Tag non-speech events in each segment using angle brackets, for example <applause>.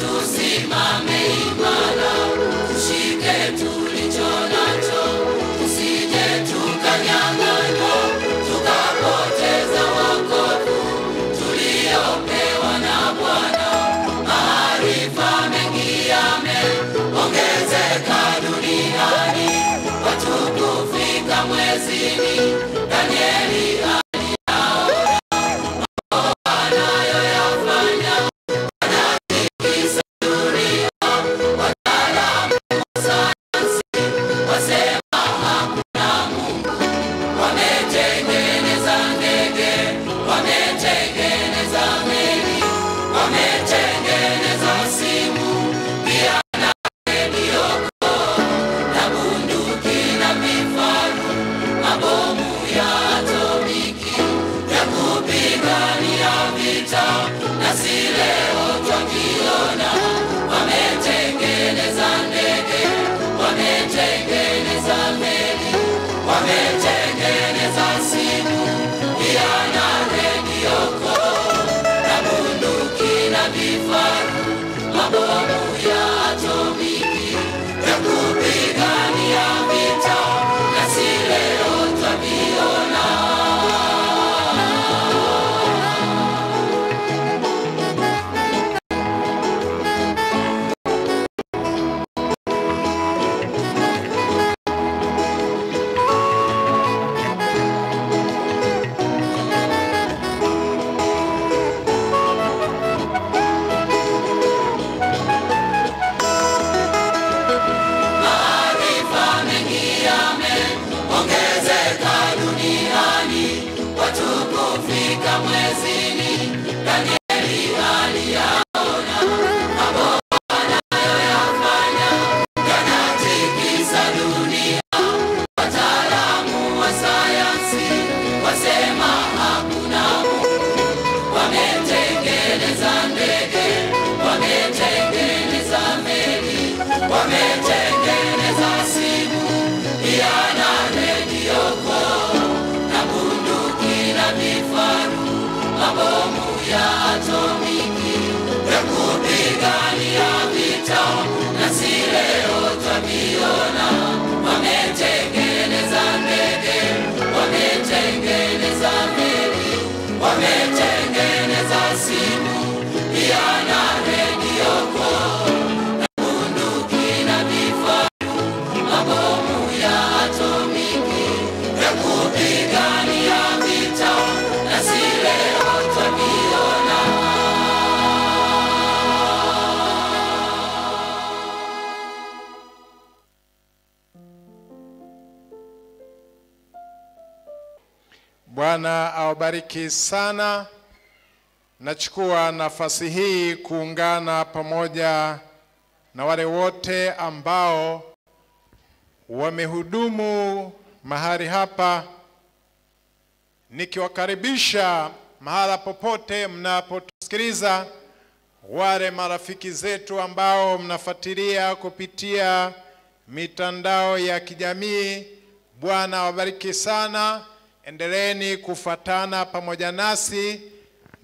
tusimame imara Abifar, love. wabariki sana. Nachukua nafasi hii kuungana pamoja na wale wote ambao wamehudumu mahali hapa, nikiwakaribisha mahala popote mnapotusikiliza, wale marafiki zetu ambao mnafuatilia kupitia mitandao ya kijamii. Bwana wabariki sana endeleeni kufatana pamoja nasi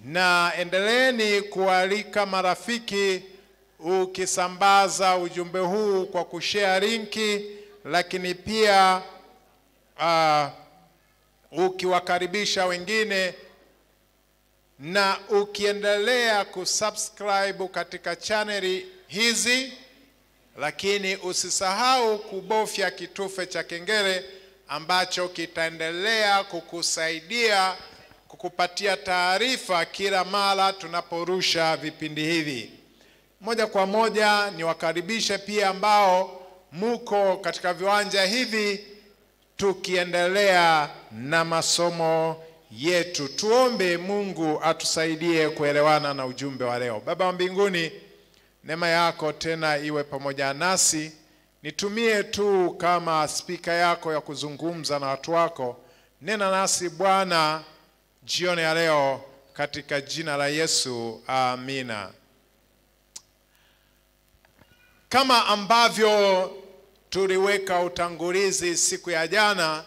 na endeleeni kualika marafiki ukisambaza ujumbe huu kwa kushare linki, lakini pia uh, ukiwakaribisha wengine na ukiendelea kusubscribe katika chaneli hizi, lakini usisahau kubofya kitufe cha kengele ambacho kitaendelea kukusaidia kukupatia taarifa kila mara tunaporusha vipindi hivi. Moja kwa moja niwakaribishe pia ambao muko katika viwanja hivi tukiendelea na masomo yetu. Tuombe Mungu atusaidie kuelewana na ujumbe wa leo. Baba wa mbinguni, neema yako tena iwe pamoja nasi Nitumie tu kama spika yako ya kuzungumza na watu wako. Nena nasi Bwana jioni ya leo, katika jina la Yesu, amina. Kama ambavyo tuliweka utangulizi siku ya jana,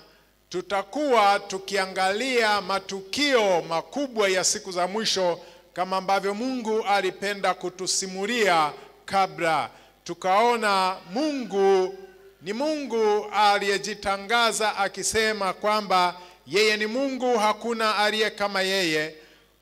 tutakuwa tukiangalia matukio makubwa ya siku za mwisho kama ambavyo Mungu alipenda kutusimulia kabla tukaona Mungu ni Mungu aliyejitangaza akisema kwamba yeye ni Mungu, hakuna aliye kama yeye,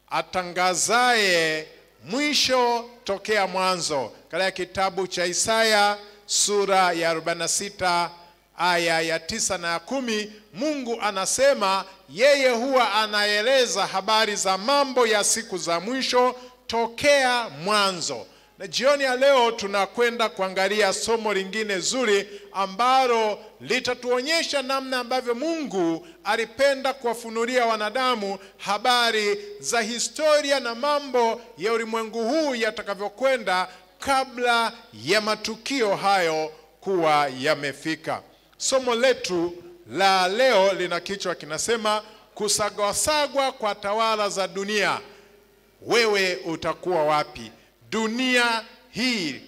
atangazaye mwisho tokea mwanzo, katika kitabu cha Isaya sura ya 46 aya ya tisa na ya kumi. Mungu anasema yeye huwa anaeleza habari za mambo ya siku za mwisho tokea mwanzo. Na jioni ya leo tunakwenda kuangalia somo lingine zuri ambalo litatuonyesha namna ambavyo Mungu alipenda kuwafunulia wanadamu habari za historia na mambo ya ulimwengu huu yatakavyokwenda kabla ya matukio hayo kuwa yamefika. Somo letu la leo lina kichwa kinasema kusagwasagwa kwa tawala za dunia, wewe utakuwa wapi? dunia hii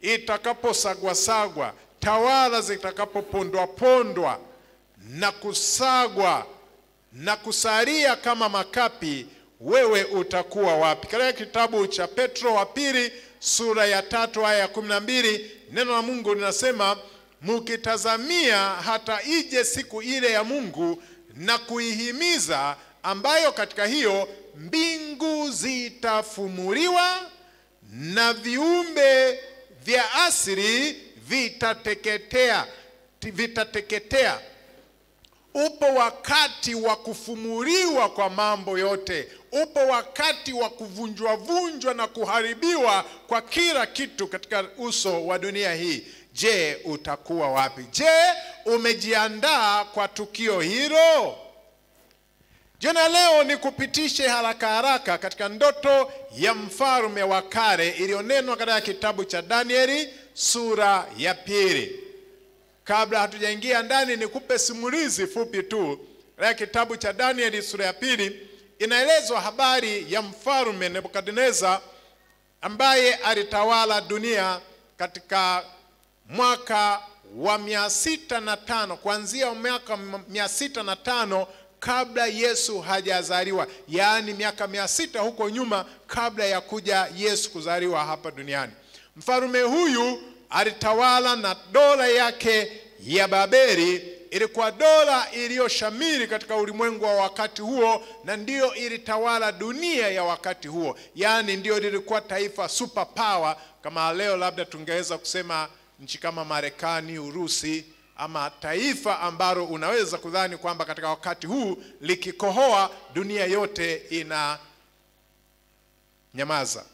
itakaposagwasagwa, tawala zitakapopondwa pondwa na kusagwa na kusalia kama makapi, wewe utakuwa wapi? Katika kitabu cha Petro wa pili sura ya tatu aya ya kumi na mbili neno la Mungu linasema mukitazamia hata ije siku ile ya Mungu na kuihimiza, ambayo katika hiyo mbingu zitafumuliwa na viumbe vya asili vitateketea, vitateketea. Upo wakati wa kufumuliwa kwa mambo yote, upo wakati wa kuvunjwa vunjwa na kuharibiwa kwa kila kitu katika uso wa dunia hii. Je, utakuwa wapi? Je, umejiandaa kwa tukio hilo? Jioni ya leo ni kupitishe haraka haraka katika ndoto ya mfalme wa kale iliyonenwa katika kitabu cha Danieli sura ya pili. Kabla hatujaingia ndani, nikupe simulizi fupi tu katika kitabu cha Danieli sura ya pili. Inaelezwa habari ya mfalme Nebukadneza ambaye alitawala dunia katika mwaka wa mia sita na tano kuanzia mwaka mia sita na tano kabla Yesu hajazaliwa, yaani miaka mia sita huko nyuma, kabla ya kuja Yesu kuzaliwa hapa duniani. Mfalume huyu alitawala na dola yake ya Babeli ilikuwa dola iliyoshamiri katika ulimwengu wa wakati huo, na ndiyo ilitawala dunia ya wakati huo, yaani ndiyo lilikuwa taifa superpower. Kama leo labda tungeweza kusema nchi kama Marekani, Urusi ama taifa ambalo unaweza kudhani kwamba katika wakati huu likikohoa dunia yote ina nyamaza.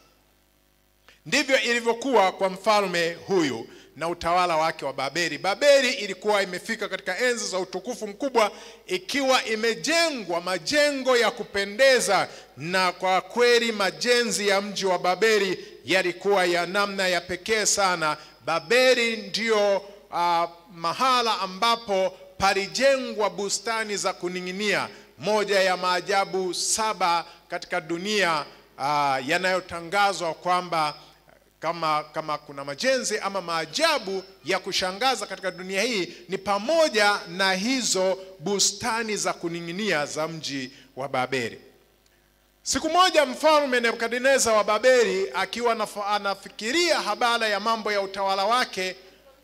Ndivyo ilivyokuwa kwa mfalme huyu na utawala wake wa Babeli. Babeli ilikuwa imefika katika enzi za utukufu mkubwa, ikiwa imejengwa majengo ya kupendeza, na kwa kweli majenzi ya mji wa Babeli yalikuwa ya namna ya pekee sana. Babeli ndiyo uh, mahala ambapo palijengwa bustani za kuning'inia, moja ya maajabu saba katika dunia uh, yanayotangazwa kwamba kama, kama kuna majenzi ama maajabu ya kushangaza katika dunia hii ni pamoja na hizo bustani za kuning'inia za mji wa Babeli. Siku moja mfalme Nebukadneza wa Babeli akiwa anafikiria habari ya mambo ya utawala wake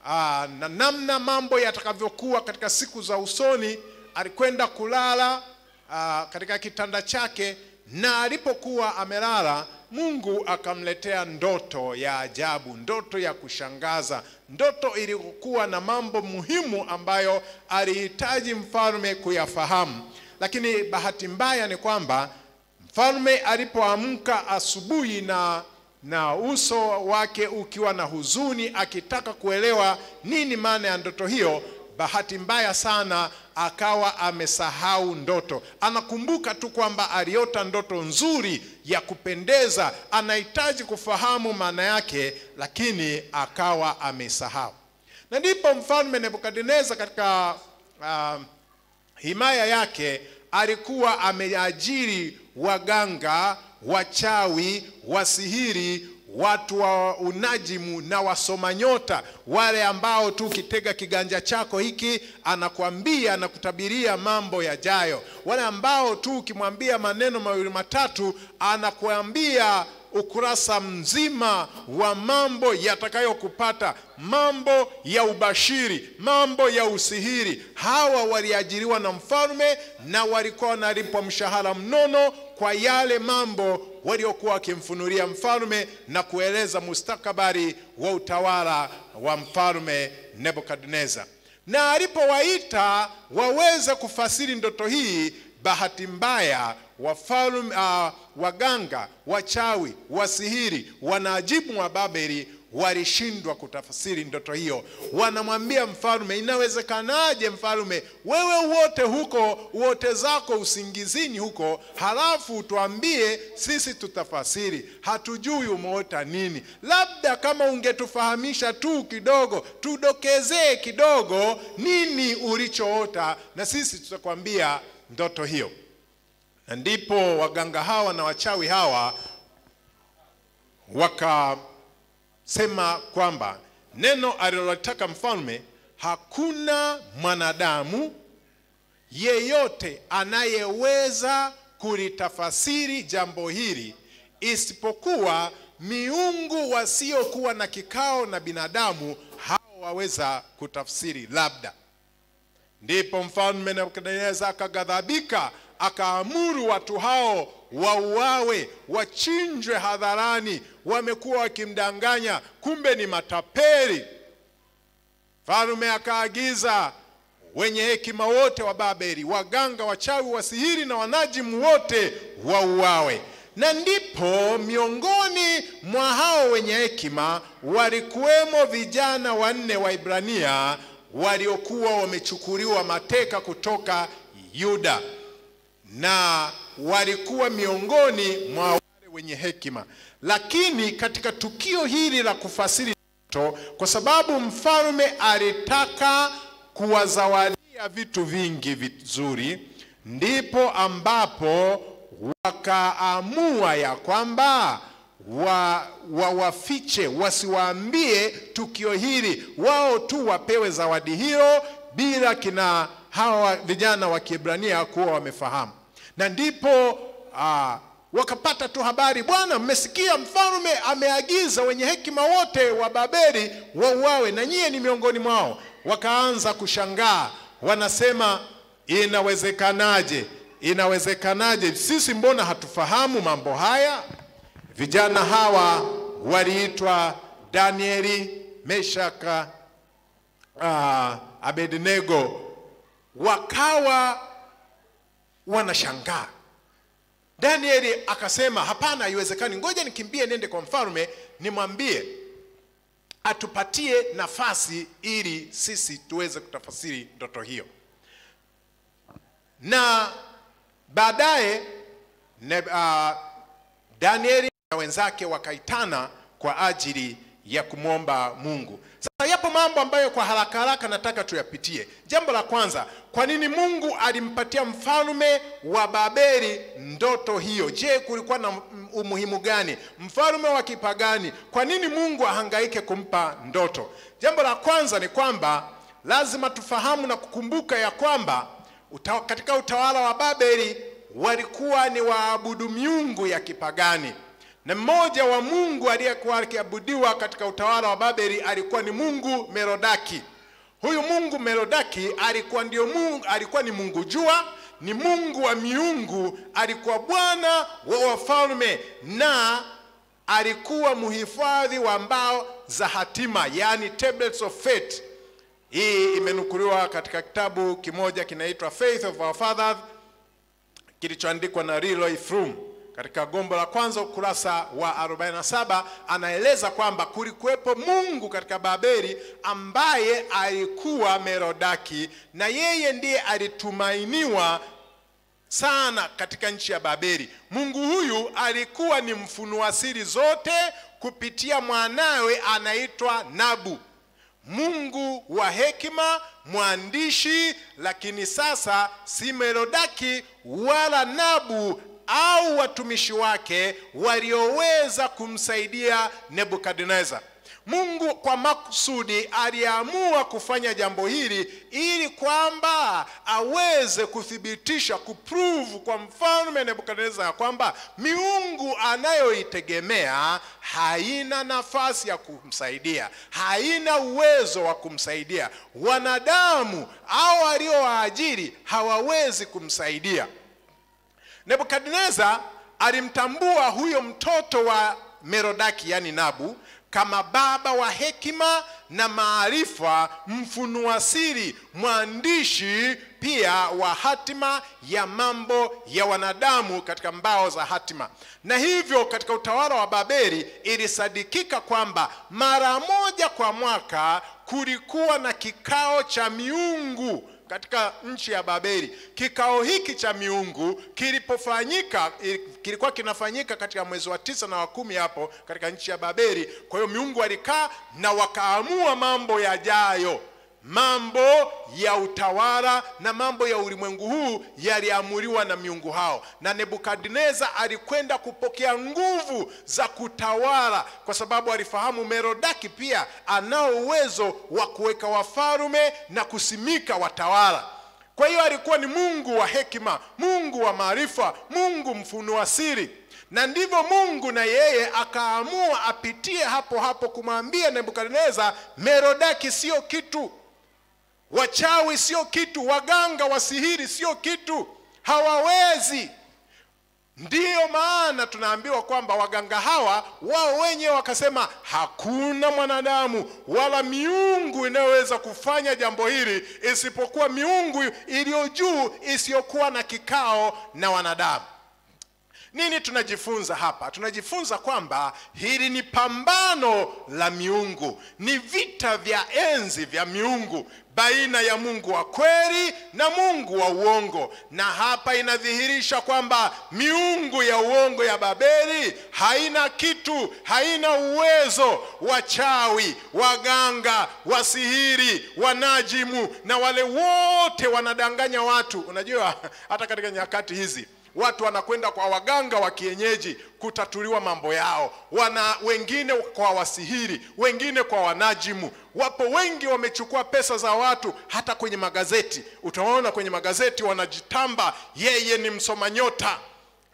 aa, ah, na namna mambo yatakavyokuwa katika siku za usoni. Alikwenda kulala aa, ah, katika kitanda chake, na alipokuwa amelala Mungu akamletea ndoto ya ajabu, ndoto ya kushangaza, ndoto iliyokuwa na mambo muhimu ambayo alihitaji mfalme kuyafahamu. Lakini bahati mbaya ni kwamba mfalme alipoamka asubuhi na na uso wake ukiwa na huzuni, akitaka kuelewa nini maana ya ndoto hiyo. Bahati mbaya sana, akawa amesahau ndoto. Anakumbuka tu kwamba aliota ndoto nzuri ya kupendeza, anahitaji kufahamu maana yake, lakini akawa amesahau. Na ndipo mfalme Nebukadneza katika uh, himaya yake alikuwa ameajiri waganga wachawi, wasihiri, watu wa unajimu na wasoma nyota, wale ambao tu ukitega kiganja chako hiki anakuambia na kutabiria mambo yajayo, wale ambao tu ukimwambia maneno mawili matatu anakuambia ukurasa mzima wa mambo yatakayokupata, mambo ya ubashiri, mambo ya usihiri. Hawa waliajiriwa na mfalme na walikuwa wanalipwa mshahara mnono kwa yale mambo waliokuwa wakimfunulia mfalme na kueleza mustakabali wa utawala wa mfalme Nebukadneza. Na alipowaita waweze kufasiri ndoto hii, bahati mbaya wafalme uh, waganga, wachawi, wasihiri, wanaajibu wa Babeli walishindwa kutafsiri ndoto hiyo. Wanamwambia mfalme, inawezekanaje mfalme, wewe uote huko, uote zako usingizini huko, halafu utuambie sisi tutafasiri? Hatujui umeota nini. Labda kama ungetufahamisha tu kidogo, tudokezee kidogo, nini ulichoota, na sisi tutakwambia ndoto hiyo. Na ndipo waganga hawa na wachawi hawa waka sema kwamba neno alilotaka mfalme, hakuna mwanadamu yeyote anayeweza kulitafasiri jambo hili isipokuwa miungu wasiokuwa na kikao na binadamu, hao waweza kutafsiri labda. Ndipo mfalme Nebukadneza akaghadhabika, akaamuru watu hao wauawe, wachinjwe hadharani, wamekuwa wakimdanganya, kumbe ni matapeli. Mfalme akaagiza wenye hekima wote wa Babeli, waganga, wachawi, wasihiri na wanajimu wote wauawe. Na ndipo miongoni mwa hao wenye hekima walikuwemo vijana wanne wa ibrania waliokuwa wamechukuliwa mateka kutoka Yuda na walikuwa miongoni mwa wenye hekima. Lakini katika tukio hili la kufasiri ndoto, kwa sababu mfalme alitaka kuwazawadia vitu vingi vizuri, ndipo ambapo wakaamua ya kwamba wa, wawafiche wasiwaambie tukio hili, wao tu wapewe zawadi hiyo bila kina hawa vijana wa Kiebrania kuwa wamefahamu, na ndipo ah, wakapata tu habari, bwana, mmesikia mfalme ameagiza wenye hekima wote wa Babeli wauawe na nyie ni miongoni mwao. Wakaanza kushangaa, wanasema inawezekanaje? Inawezekanaje? Sisi mbona hatufahamu mambo haya? Vijana hawa waliitwa Danieli, Meshaka, uh, Abednego, wakawa wanashangaa Danieli akasema hapana, haiwezekani, ngoja nikimbie nende kwa mfalme nimwambie atupatie nafasi ili sisi tuweze kutafasiri ndoto hiyo. Na baadaye uh, Danieli na wenzake wakaitana kwa ajili ya kumwomba Mungu yapo mambo ambayo kwa haraka haraka nataka tuyapitie. Jambo la kwanza, kwa nini Mungu alimpatia mfalme wa Babeli ndoto hiyo? Je, kulikuwa na umuhimu gani? Mfalme wa kipagani, kwa nini Mungu ahangaike kumpa ndoto? Jambo la kwanza ni kwamba lazima tufahamu na kukumbuka ya kwamba uta, katika utawala wa Babeli walikuwa ni waabudu miungu ya kipagani na mmoja wa mungu aliyekuwa akiabudiwa katika utawala wa Babeli alikuwa ni Mungu Merodaki. Huyu Mungu Merodaki alikuwa ndio mungu, alikuwa ni mungu jua, ni mungu wa miungu, alikuwa bwana wa wafalme na alikuwa mhifadhi wa mbao za hatima, yani tablets of fate. Hii imenukuliwa katika kitabu kimoja kinaitwa Faith of Our Fathers kilichoandikwa na Leroy Froome katika gombo la kwanza ukurasa wa 47 anaeleza kwamba kulikuwepo Mungu katika Babeli ambaye alikuwa Merodaki, na yeye ndiye alitumainiwa sana katika nchi ya Babeli. Mungu huyu alikuwa ni mfunua siri zote kupitia mwanawe anaitwa Nabu, Mungu wa hekima, mwandishi, lakini sasa si Merodaki wala Nabu au watumishi wake walioweza kumsaidia Nebukadneza. Mungu kwa makusudi aliamua kufanya jambo hili ili kwamba aweze kuthibitisha kupruvu kwa mfalme Nebukadneza ya kwamba miungu anayoitegemea haina nafasi ya kumsaidia, haina uwezo wa kumsaidia. Wanadamu au waliowaajiri hawawezi kumsaidia. Nebukadneza alimtambua huyo mtoto wa Merodaki, yani Nabu, kama baba wa hekima na maarifa, mfunua siri, mwandishi pia wa hatima ya mambo ya wanadamu katika mbao za hatima. Na hivyo katika utawala wa Babeli ilisadikika kwamba mara moja kwa mwaka kulikuwa na kikao cha miungu katika nchi ya Babeli. Kikao hiki cha miungu kilipofanyika, kilikuwa kinafanyika katika mwezi wa tisa na wa kumi hapo katika nchi ya Babeli. Kwa hiyo miungu walikaa na wakaamua mambo yajayo mambo ya utawala na mambo ya ulimwengu huu yaliamuriwa na miungu hao, na Nebukadneza alikwenda kupokea nguvu za kutawala, kwa sababu alifahamu Merodaki pia anao uwezo wa kuweka wafarume na kusimika watawala. Kwa hiyo alikuwa ni Mungu wa hekima, Mungu wa maarifa, Mungu mfunua siri na ndivyo Mungu na yeye akaamua apitie hapo hapo kumwambia Nebukadneza, Merodaki sio kitu Wachawi sio kitu, waganga wasihiri sio kitu, hawawezi. Ndiyo maana tunaambiwa kwamba waganga hawa wao wenyewe wakasema hakuna mwanadamu wala miungu inayoweza kufanya jambo hili isipokuwa miungu iliyo juu isiyokuwa na kikao na wanadamu. Nini tunajifunza hapa? Tunajifunza kwamba hili ni pambano la miungu, ni vita vya enzi vya miungu baina ya Mungu wa kweli na Mungu wa uongo. Na hapa inadhihirisha kwamba miungu ya uongo ya Babeli haina kitu, haina uwezo. Wachawi, waganga, wasihiri, wanajimu na wale wote wanadanganya watu. Unajua hata katika nyakati hizi Watu wanakwenda kwa waganga wa kienyeji kutatuliwa mambo yao, wana wengine kwa wasihiri, wengine kwa wanajimu. Wapo wengi wamechukua pesa za watu. Hata kwenye magazeti utaona, kwenye magazeti wanajitamba, yeye ni msoma nyota.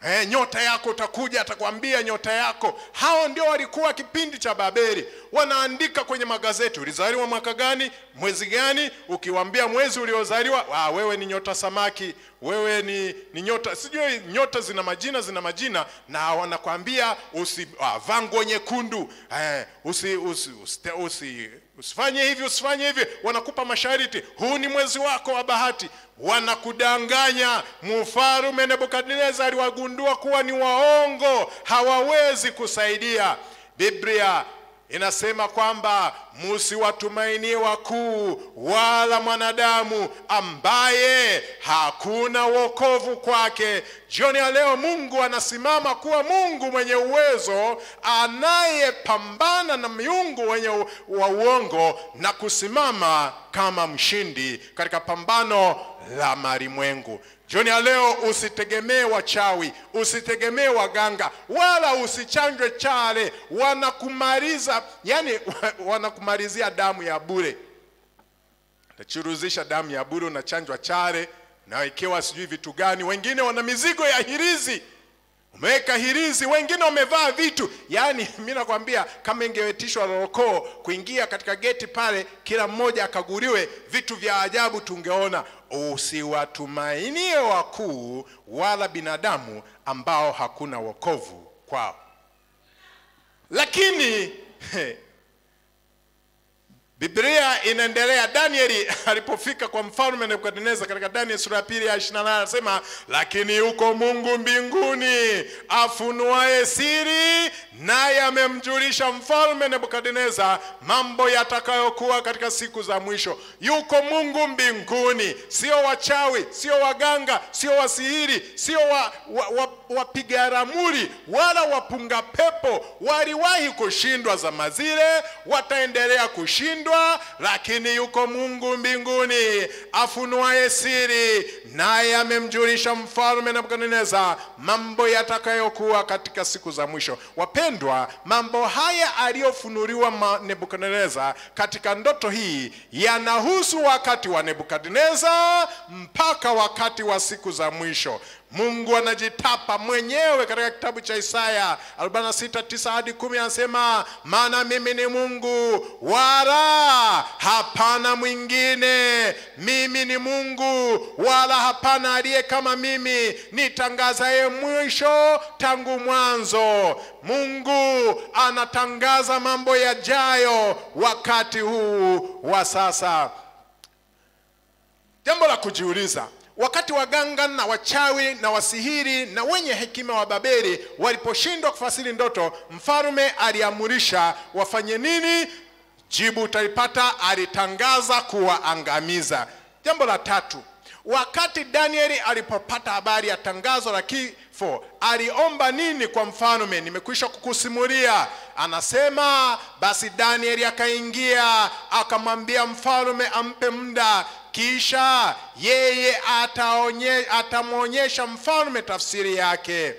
E, nyota yako utakuja, atakwambia nyota yako. Hao ndio walikuwa kipindi cha Babeli, wanaandika kwenye magazeti, ulizaliwa mwaka gani, mwezi gani. Ukiwambia mwezi uliozaliwa, ah, wewe ni nyota samaki, wewe ni, ni nyota sijui, nyota zina majina, zina majina, na wanakwambia usi, ah, vango nyekundu eh, usi, usi, usi, usi usifanye hivi, usifanye hivi, wanakupa masharti, huu ni mwezi wako wa bahati. Wanakudanganya. Mfarume Nebukadneza aliwagundua kuwa ni waongo, hawawezi kusaidia. Biblia inasema kwamba musiwatumainie wakuu wala mwanadamu ambaye hakuna wokovu kwake. Jioni ya leo Mungu anasimama kuwa Mungu mwenye uwezo anayepambana na miungu wenye wa uongo na kusimama kama mshindi katika pambano la malimwengu. Jioni ya leo usitegemee wachawi, usitegemee waganga, wala usichanjwe chale. Wanakumaliza yani, <laughs> wanakumalizia damu ya bure, tachuruzisha damu ya bure, unachanjwa chale na ikiwa sijui vitu gani. Wengine wana mizigo ya hirizi Umeweka hirizi, wengine wamevaa vitu. Yaani <laughs> mimi nakwambia, kama ingewetishwa rorokoo kuingia katika geti pale, kila mmoja akaguriwe vitu vya ajabu, tungeona. Usiwatumainie wakuu wala binadamu ambao hakuna wokovu kwao, lakini he, <laughs> Biblia inaendelea. Danieli <laughs> alipofika kwa mfalme Nebukadneza, katika Danieli sura ya pili ya 28 anasema, lakini yuko Mungu mbinguni afunuaye siri, naye amemjulisha mfalme Nebukadneza mambo yatakayokuwa katika siku za mwisho. Yuko Mungu mbinguni, sio wachawi, sio waganga, sio wasihiri, sio wa, wa, wa wapiga ramuri wala wapunga pepo waliwahi kushindwa zama zile, wataendelea kushindwa, lakini yuko Mungu mbinguni afunuaye siri, naye amemjulisha mfalme Nebukadneza mambo yatakayokuwa katika siku za mwisho. Wapendwa, mambo haya aliyofunuliwa Nebukadneza katika ndoto hii yanahusu wakati wa Nebukadneza mpaka wakati wa siku za mwisho. Mungu anajitapa mwenyewe katika kitabu cha Isaya 46:9 hadi 10, anasema maana mimi ni Mungu wala hapana mwingine, mimi ni Mungu wala hapana aliye kama mimi, nitangazaye mwisho tangu mwanzo. Mungu anatangaza mambo yajayo wakati huu wa sasa. Jambo la kujiuliza Wakati waganga na wachawi na wasihiri na wenye hekima wa Babeli waliposhindwa kufasiri ndoto, mfalme aliamurisha wafanye nini? Jibu utalipata, alitangaza kuwaangamiza. Jambo la tatu, wakati Danieli alipopata habari ya tangazo la kifo, aliomba nini kwa mfalme? Nimekwisha kukusimulia. Anasema basi Danieli akaingia akamwambia mfalme ampe muda kisha yeye atamwonyesha mfalme tafsiri yake.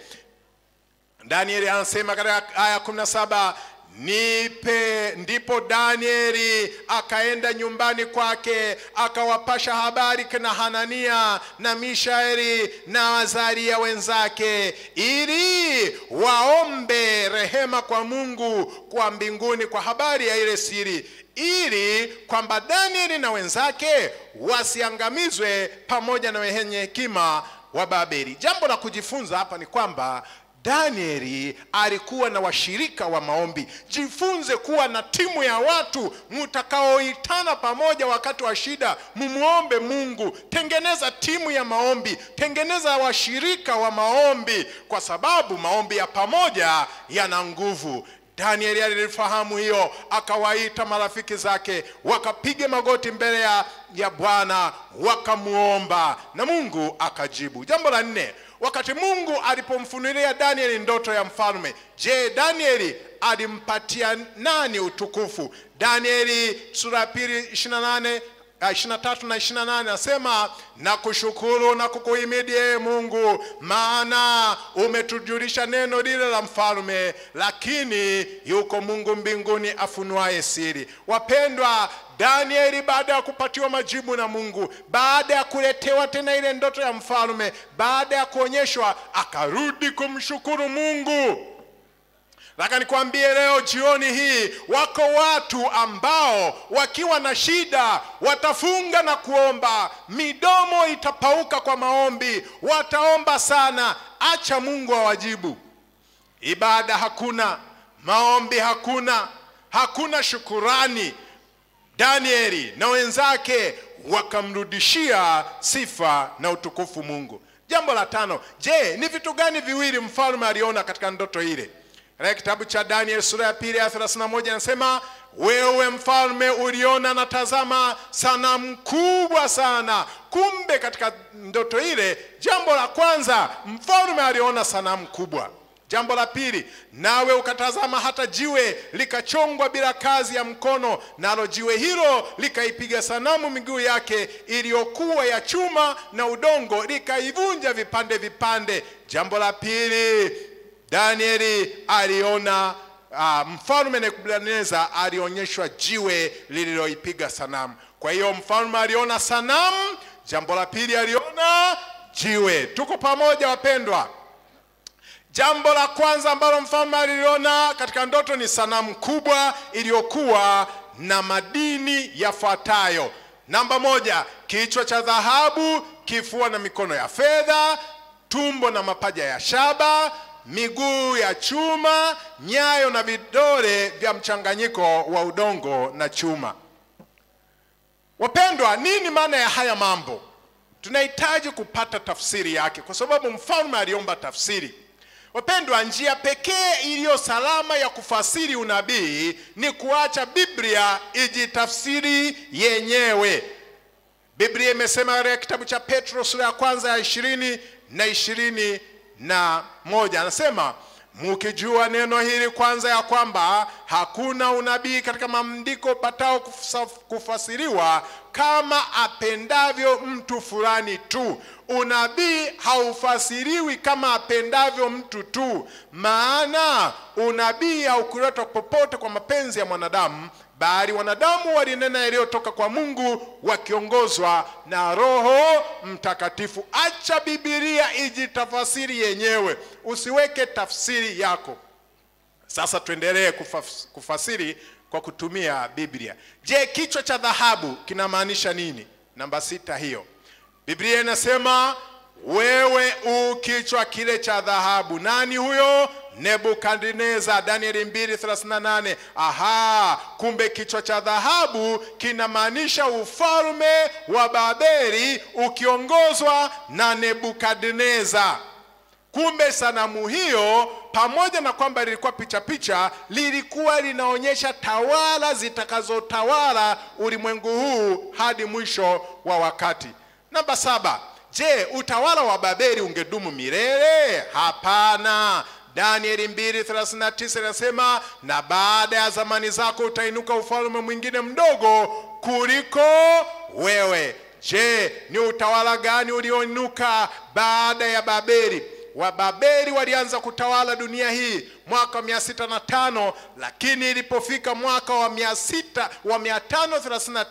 Danieli anasema katika aya 17 nipe. Ndipo Danieli akaenda nyumbani kwake akawapasha habari kina Hanania na Mishaeli na Azaria wenzake, ili waombe rehema kwa Mungu kwa mbinguni kwa habari ya ile siri ili kwamba Danieli na wenzake wasiangamizwe pamoja na wenye hekima wa Babeli. Jambo la kujifunza hapa ni kwamba Danieli alikuwa na washirika wa maombi. Jifunze kuwa na timu ya watu mtakaoitana pamoja wakati wa shida, mumuombe Mungu. Tengeneza timu ya maombi, tengeneza washirika wa maombi, kwa sababu maombi ya pamoja yana nguvu. Danieli alilifahamu hiyo, akawaita marafiki zake, wakapiga magoti mbele ya, ya Bwana wakamwomba, na Mungu akajibu. Jambo la nne, wakati Mungu alipomfunulia Danieli ndoto ya mfalme, je, Danieli alimpatia nani utukufu? Danieli sura ya pili 28 tatu na 28 asema na kushukuru na kukuhimidi ee Mungu, maana umetujulisha neno lile la mfalme, lakini yuko Mungu mbinguni afunuaye siri. Wapendwa, Danieli baada ya kupatiwa majibu na Mungu, baada ya kuletewa tena ile ndoto ya mfalme, baada ya kuonyeshwa, akarudi kumshukuru Mungu. Nataka nikwambie leo jioni hii, wako watu ambao wakiwa na shida watafunga na kuomba, midomo itapauka kwa maombi, wataomba sana. Acha Mungu awajibu. Ibada hakuna, maombi hakuna, hakuna shukurani. Danieli na wenzake wakamrudishia sifa na utukufu Mungu. Jambo la tano, je, ni vitu gani viwili mfalme aliona katika ndoto ile? Katika kitabu cha Daniel sura ya pili aya 31 anasema, wewe mfalme uliona na tazama, sanamu kubwa sana. Kumbe katika ndoto ile, jambo la kwanza mfalme aliona sanamu kubwa. Jambo la pili, nawe ukatazama hata jiwe likachongwa bila kazi ya mkono, nalo jiwe hilo likaipiga sanamu miguu yake iliyokuwa ya chuma na udongo, likaivunja vipande vipande. Jambo la pili Danieli aliona uh, mfalme Nebukadneza alionyeshwa jiwe lililoipiga sanamu. Kwa hiyo mfalme aliona sanamu, jambo la pili aliona jiwe. Tuko pamoja wapendwa? Jambo la kwanza ambalo mfalme aliliona katika ndoto ni sanamu kubwa iliyokuwa na madini yafuatayo. Namba moja, kichwa cha dhahabu, kifua na mikono ya fedha, tumbo na mapaja ya shaba, miguu ya chuma, nyayo na vidole vya mchanganyiko wa udongo na chuma. Wapendwa, nini maana ya haya mambo? Tunahitaji kupata tafsiri yake, kwa sababu mfalme aliomba tafsiri. Wapendwa, njia pekee iliyo salama ya kufasiri unabii ni kuacha Biblia ijitafsiri yenyewe. Biblia imesema katika kitabu cha Petro sura ya kwanza ya ishirini na ishirini na moja anasema mukijua neno hili kwanza, ya kwamba hakuna unabii katika maandiko patao kufasiriwa kama apendavyo mtu fulani tu. Unabii haufasiriwi kama apendavyo mtu tu, maana unabii haukuletwa popote kwa mapenzi ya mwanadamu, bali wanadamu walinena yaliyotoka kwa Mungu wakiongozwa na Roho Mtakatifu. Acha Biblia ijitafasiri yenyewe, usiweke tafsiri yako. Sasa tuendelee kufasiri kwa kutumia Biblia. Je, kichwa cha dhahabu kinamaanisha nini? Namba sita hiyo. Biblia inasema wewe u kichwa kile cha dhahabu. Nani huyo? Nebukadneza, Danieli 2:38. Aha, kumbe kichwa cha dhahabu kinamaanisha ufalme wa Babeli ukiongozwa na Nebukadneza. Kumbe sanamu hiyo pamoja na kwamba lilikuwa picha picha, lilikuwa linaonyesha tawala zitakazotawala ulimwengu huu hadi mwisho wa wakati. Namba saba. Je, utawala wa Babeli ungedumu milele? Hapana. Danieli 2:39 inasema, na baada ya zamani zako utainuka ufalme mwingine mdogo kuliko wewe. Je, ni utawala gani ulioinuka baada ya Babeli? Wababeli walianza kutawala dunia hii mwaka mia sita na tano lakini ilipofika mwaka wa mia sita wa mia tano thelathini na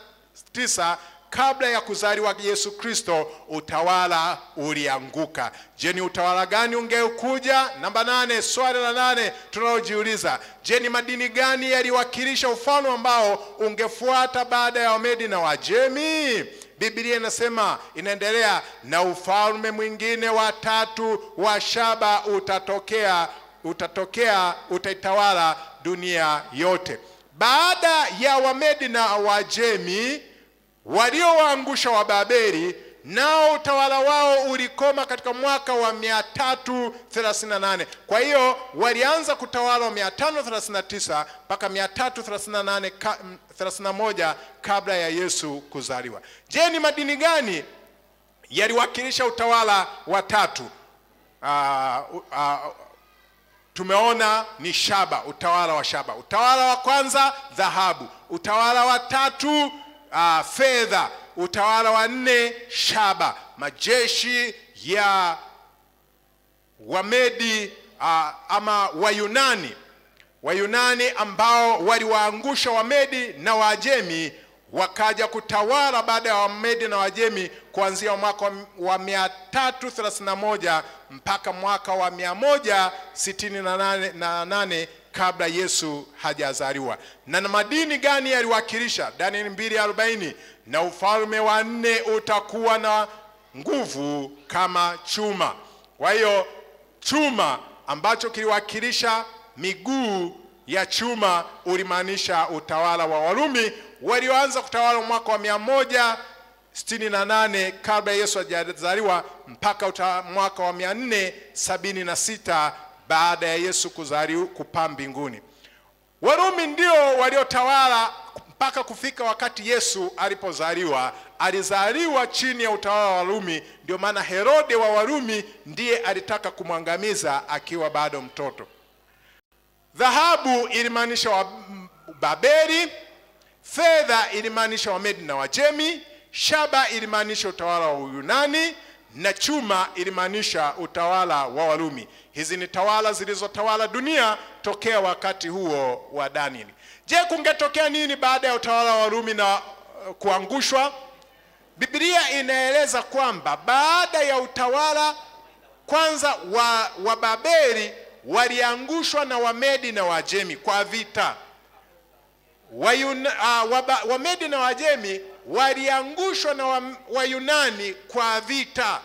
tisa kabla ya kuzaliwa Yesu Kristo utawala ulianguka. Je, ni utawala gani ungekuja? Namba nane, swali la nane tunalojiuliza, je, ni madini gani yaliwakilisha ufalme ambao ungefuata baada ya Wamedi na Wajemi? Biblia inasema inaendelea, na ufalme mwingine wa tatu wa shaba utatokea, utatokea, utaitawala dunia yote. Baada ya Wamedi na Wajemi waliowaangusha Wababeli, nao utawala wao ulikoma katika mwaka wa 338. Kwa hiyo walianza kutawala 539 mpaka 338 31 kabla ya Yesu kuzaliwa. Je, ni madini gani yaliwakilisha utawala wa tatu? Uh, uh, tumeona ni shaba, utawala wa shaba. Utawala wa kwanza dhahabu, utawala wa tatu uh, fedha, utawala wa nne shaba, majeshi ya Wamedi uh, ama Wayunani, Wayunani ambao waliwaangusha Wamedi na wajemi wakaja kutawala baada ya Wamedi na Wajemi kuanzia mwaka wa 331 mpaka mwaka wa 168 na kabla Yesu hajazaliwa. Na madini gani yaliwakilisha? Danieli 2:40, na ufalme wa nne utakuwa na nguvu kama chuma. Kwa hiyo chuma ambacho kiliwakilisha miguu ya chuma ulimaanisha utawala wa Warumi walioanza kutawala mwaka wa mia moja sitini na nane kabla Yesu hajazaliwa mpaka uta, mwaka wa mia nne sabini na sita baada ya Yesu kuzaliwa kupaa mbinguni. Warumi ndio waliotawala mpaka kufika wakati Yesu alipozaliwa. Alizaliwa chini ya utawala wa Warumi, ndio maana Herode wa Warumi ndiye alitaka kumwangamiza akiwa bado mtoto. Dhahabu ilimaanisha wa Babeli, fedha ilimaanisha Wamedi na Wajemi, shaba ilimaanisha utawala wa Uyunani, na chuma ilimaanisha utawala wa Warumi. Hizi ni tawala zilizotawala dunia tokea wakati huo wa Danieli. Je, kungetokea nini baada ya utawala wa Warumi na uh, kuangushwa? Biblia inaeleza kwamba baada ya utawala kwanza wa, wa Babeli waliangushwa na Wamedi na Wajemi kwa vita. Wayuna, uh, waba, Wamedi na Wajemi waliangushwa na Wayunani wa kwa vita,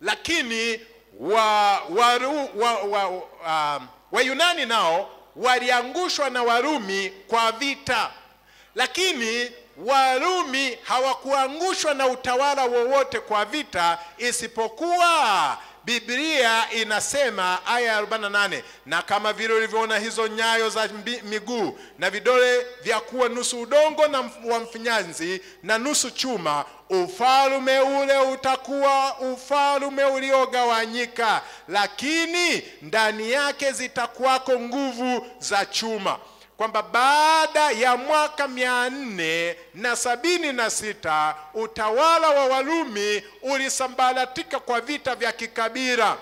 lakini Wayunani wa, wa, wa, wa um, nao waliangushwa na Warumi kwa vita, lakini Warumi hawakuangushwa na utawala wowote kwa vita isipokuwa Biblia inasema aya ya 48, na kama vile ulivyoona hizo nyayo za miguu na vidole vya kuwa nusu udongo na wa mfinyanzi na nusu chuma, ufalme ule utakuwa ufalme uliogawanyika, lakini ndani yake zitakuwako nguvu za chuma kwamba baada ya mwaka mia nne na sabini na sita utawala wa Walumi ulisambaratika kwa vita vya kikabila,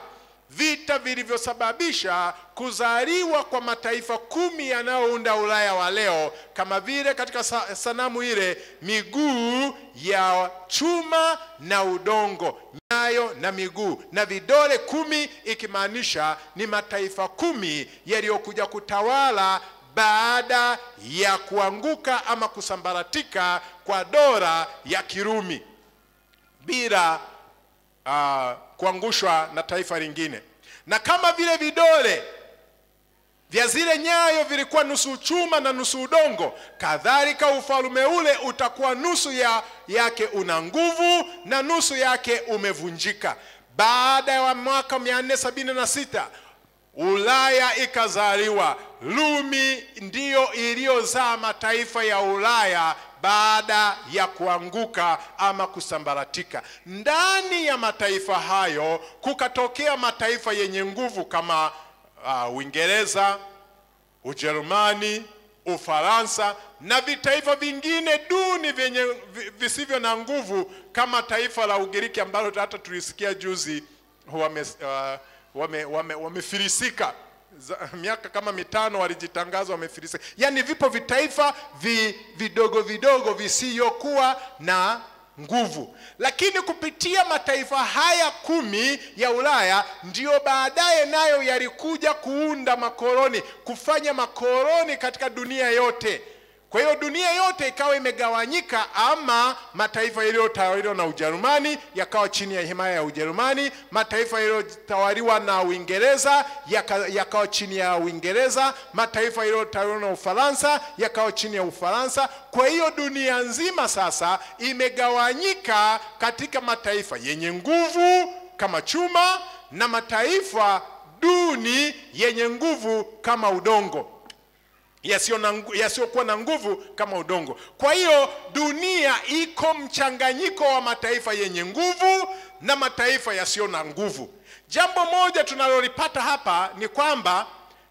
vita vilivyosababisha kuzaliwa kwa mataifa kumi yanayounda Ulaya wa leo, kama vile katika sanamu ile miguu ya chuma na udongo, nayo na miguu na vidole kumi, ikimaanisha ni mataifa kumi yaliyokuja kutawala baada ya kuanguka ama kusambaratika kwa dola ya Kirumi bila uh, kuangushwa na taifa lingine. Na kama vile vidole vya zile nyayo vilikuwa nusu chuma na nusu udongo, kadhalika ufalume ule utakuwa nusu ya yake una nguvu na nusu yake umevunjika. Baada ya mwaka 476 Ulaya ikazaliwa. Rumi ndiyo iliyozaa mataifa ya Ulaya baada ya kuanguka ama kusambaratika. Ndani ya mataifa hayo kukatokea mataifa yenye nguvu kama uh, Uingereza, Ujerumani, Ufaransa na vitaifa vingine duni vyenye visivyo na nguvu kama taifa la Ugiriki ambalo hata tulisikia juzi wame, uh, wamefirisika wame, wame miaka kama mitano walijitangaza wamefirisika. Yani vipo vitaifa vi, vidogo vidogo visiyokuwa na nguvu, lakini kupitia mataifa haya kumi ya Ulaya ndiyo baadaye nayo yalikuja kuunda makoloni, kufanya makoloni katika dunia yote kwa hiyo dunia yote ikawa imegawanyika, ama mataifa yaliyotawaliwa na Ujerumani yakawa chini ya himaya ya Ujerumani, mataifa yaliyotawaliwa na Uingereza yakawa yaka chini ya Uingereza, mataifa yaliyotawaliwa na Ufaransa yakawa chini ya Ufaransa. Kwa hiyo dunia nzima sasa imegawanyika katika mataifa yenye nguvu kama chuma na mataifa duni yenye nguvu kama udongo yasiyokuwa na nguvu kama udongo. Kwa hiyo dunia iko mchanganyiko wa mataifa yenye nguvu na mataifa yasiyo na nguvu. Jambo moja tunalolipata hapa ni kwamba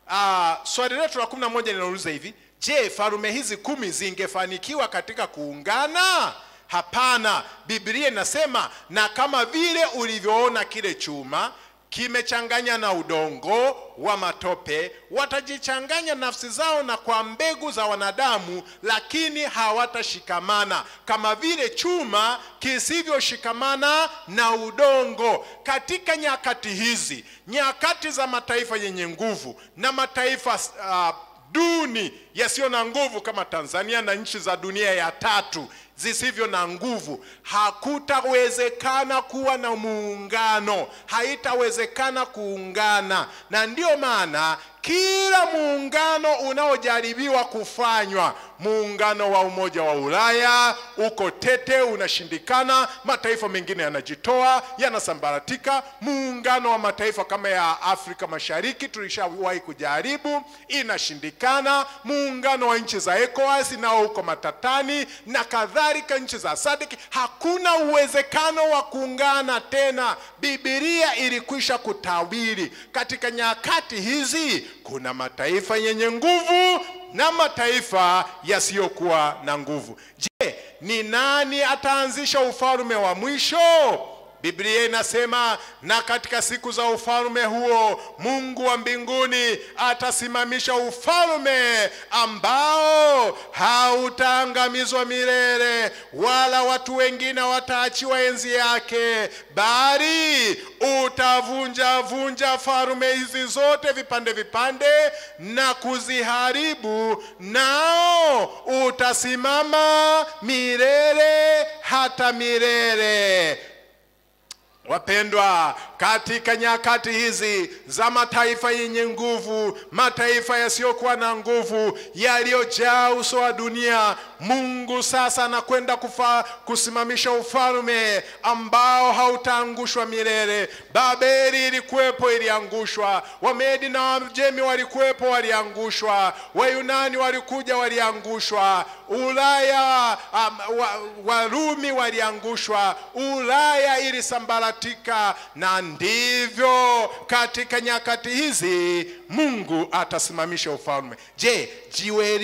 uh, swali letu la kumi na moja linauliza hivi: Je, farume hizi kumi zingefanikiwa katika kuungana? Hapana. Biblia inasema na kama vile ulivyoona kile chuma kimechanganya na udongo wa matope, watajichanganya nafsi zao na kwa mbegu za wanadamu, lakini hawatashikamana, kama vile chuma kisivyoshikamana na udongo. Katika nyakati hizi, nyakati za mataifa yenye nguvu na mataifa uh, duni yasiyo na nguvu kama Tanzania na nchi za dunia ya tatu, zisivyo na nguvu. Hakutawezekana kuwa na muungano, haitawezekana kuungana, na ndiyo maana kila muungano unaojaribiwa kufanywa, muungano wa Umoja wa Ulaya uko tete, unashindikana. Mataifa mengine yanajitoa, yanasambaratika. Muungano wa mataifa kama ya Afrika Mashariki tulishawahi kujaribu, inashindikana. Muungano wa nchi za ECOWAS nao uko matatani, na kadhalika, nchi za SADC. Hakuna uwezekano wa kuungana tena. Biblia ilikwisha kutabiri katika nyakati hizi kuna mataifa yenye nguvu na mataifa yasiyokuwa na nguvu. Je, ni nani ataanzisha ufalme wa mwisho? Biblia inasema, na katika siku za ufalme huo Mungu wa mbinguni atasimamisha ufalme ambao hautaangamizwa milele, wala watu wengine wataachiwa enzi yake, bali utavunja vunja falme hizi zote vipande vipande na kuziharibu, nao utasimama milele hata milele. Wapendwa, katika nyakati hizi za mataifa yenye nguvu, mataifa yasiyokuwa na nguvu, yaliyojaa uso wa dunia, Mungu sasa anakwenda kusimamisha ufalme ambao hautaangushwa milele. Babeli ilikuwepo, iliangushwa. Wamedi na Wajemi walikuwepo, waliangushwa. Wayunani walikuja, waliangushwa. Ulaya um, wa, Warumi waliangushwa. Ulaya ilisambaratika, na ndivyo katika nyakati hizi Mungu atasimamisha ufalme. Je, jiwe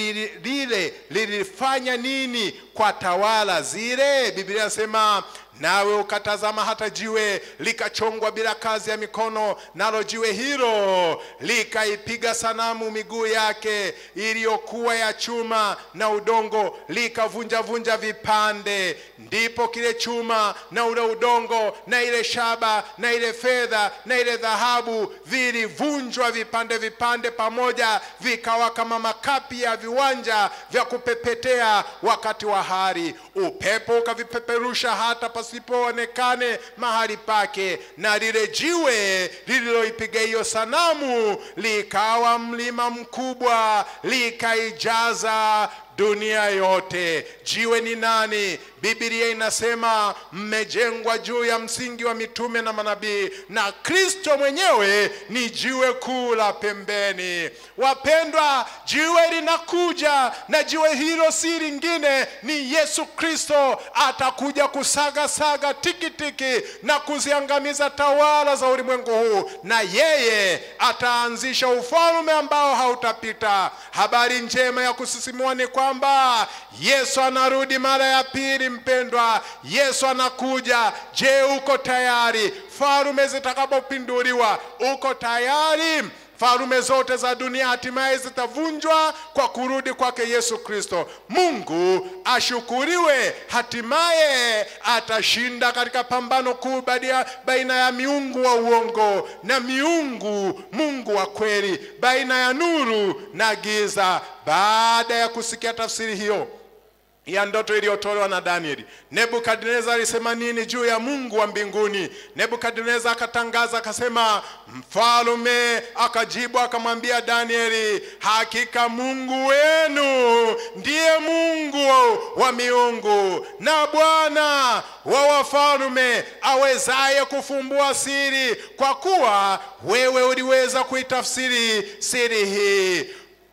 lile lilifanya nini kwa tawala zile? Biblia inasema nawe ukatazama hata jiwe likachongwa bila kazi ya mikono, nalo jiwe hilo likaipiga sanamu miguu yake iliyokuwa ya chuma na udongo, likavunjavunja vipande. Ndipo kile chuma na ule udongo na ile shaba na ile fedha na ile dhahabu vilivunjwa vipande vipande pamoja, vikawa kama makapi ya viwanja vya kupepetea wakati wa hari, upepo ukavipeperusha hata pas usipoonekane mahali pake, na lile jiwe lililoipiga hiyo sanamu likawa mlima mkubwa, likaijaza dunia yote. Jiwe ni nani? Biblia inasema mmejengwa juu ya msingi wa mitume na manabii, na Kristo mwenyewe ni jiwe kuu la pembeni. Wapendwa, jiwe linakuja na jiwe hilo si lingine, ni Yesu Kristo. Atakuja kusaga saga tikitiki tiki, na kuziangamiza tawala za ulimwengu huu, na yeye ataanzisha ufalme ambao hautapita. Habari njema ya kusisimua ni kwamba Yesu anarudi mara ya pili mpendwa, Yesu anakuja. Je, uko tayari? Farume zitakapopinduliwa, uko tayari? Farume zote za dunia hatimaye zitavunjwa kwa kurudi kwake Yesu Kristo. Mungu ashukuriwe, hatimaye atashinda katika pambano kuu baina ya miungu wa uongo na miungu Mungu wa kweli, baina ya nuru na giza. Baada ya kusikia tafsiri hiyo ya ndoto iliyotolewa na Danieli. Nebukadnezar alisema nini juu ya Mungu wa mbinguni? Nebukadnezar akatangaza akasema, mfalume akajibu akamwambia Danieli, hakika Mungu wenu ndiye Mungu wa miungu na Bwana wa wafalme, awezaye kufumbua siri, kwa kuwa wewe uliweza kuitafsiri siri hii.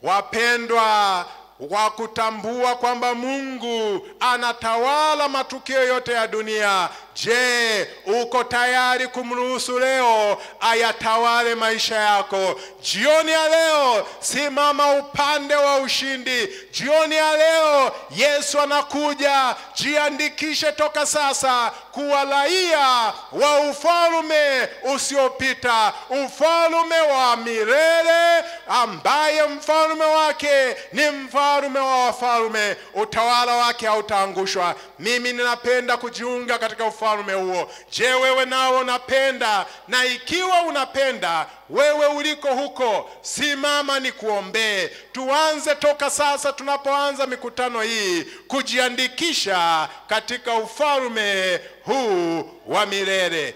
Wapendwa, wa kutambua kwamba Mungu anatawala matukio yote ya dunia Je, uko tayari kumruhusu leo ayatawale maisha yako? Jioni ya leo simama upande wa ushindi. Jioni ya leo Yesu anakuja. Jiandikishe toka sasa kuwa raia wa ufalme usiopita, ufalme wa milele ambaye mfalme wake ni mfalme wa wafalme, utawala wake hautaangushwa. Mimi ninapenda kujiunga katika ufalme ufalme huo. Je, wewe nao unapenda? Na ikiwa unapenda, wewe uliko huko, simama ni kuombee. Tuanze toka sasa, tunapoanza mikutano hii, kujiandikisha katika ufalme huu wa milele.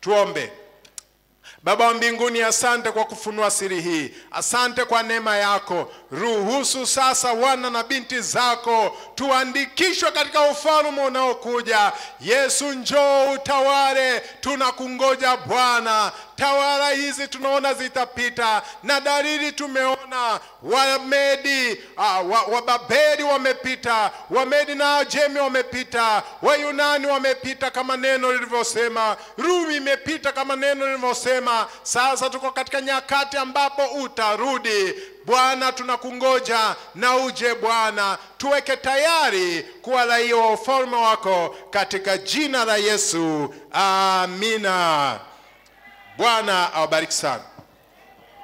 Tuombe. Baba wa mbinguni, asante kwa kufunua siri hii, asante kwa neema yako. Ruhusu sasa wana na binti zako tuandikishwe katika ufalme unaokuja. Yesu, njoo utawale, tunakungoja Bwana tawala hizi tunaona zitapita, na dalili tumeona Wamedi, uh, ah, Wababeli wa wamepita, Wamedi na Ajemi wamepita, Wayunani wamepita kama neno lilivyosema, Rumi imepita kama neno lilivyosema. Sasa tuko katika nyakati ambapo utarudi Bwana, tunakungoja na uje Bwana, tuweke tayari kuwa raia wa ufalme wako katika jina la Yesu, amina. Bwana awabariki sana.